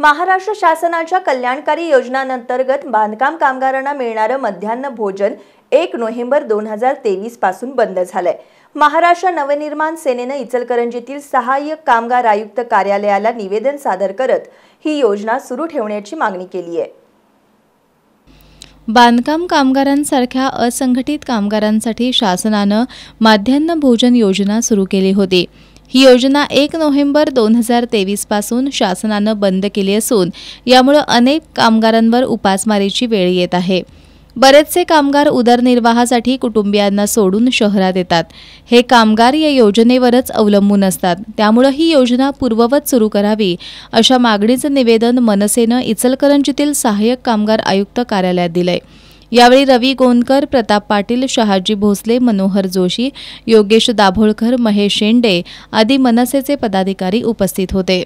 महाराष्ट्र शासनाच्या कल्याणकारी योजनांतर्गत बांधकाम कामगारांना मिळणारं मध्यान्ह भोजन एक नोव्हेंबर दोन हजार तेवीस पासून बंद झालंय महाराष्ट्र नवनिर्माण सेनेनं इचलकरंजीतील सहाय्यक कामगार आयुक्त कार्यालयाला निवेदन सादर करत ही योजना सुरू ठेवण्याची मागणी केली आहे बांधकाम कामगारांसारख्या असंघटित कामगारांसाठी शासनानं माध्यान्ह भोजन योजना सुरू केली होती ही योजना एक नोव्हेंबर दोन हजार तेवीसपासून शासनानं बंद केली असून यामुळं अनेक कामगारांवर उपासमारीची वेळ येत आहे बरेचसे कामगार उदरनिर्वाहासाठी कुटुंबियांना सोडून शहरात येतात हे कामगार या योजनेवरच अवलंबून असतात त्यामुळं ही योजना पूर्ववत सुरू करावी अशा मागणीचं निवेदन मनसेनं इचलकरंजीतील सहाय्यक कामगार आयुक्त कार्यालयात दिलं आहे यावेळी रवी गोंदकर प्रताप पाटील शहाजी भोसले मनोहर जोशी योगेश दाभोळकर महेश शेंडे आदी मनसेचे पदाधिकारी उपस्थित होते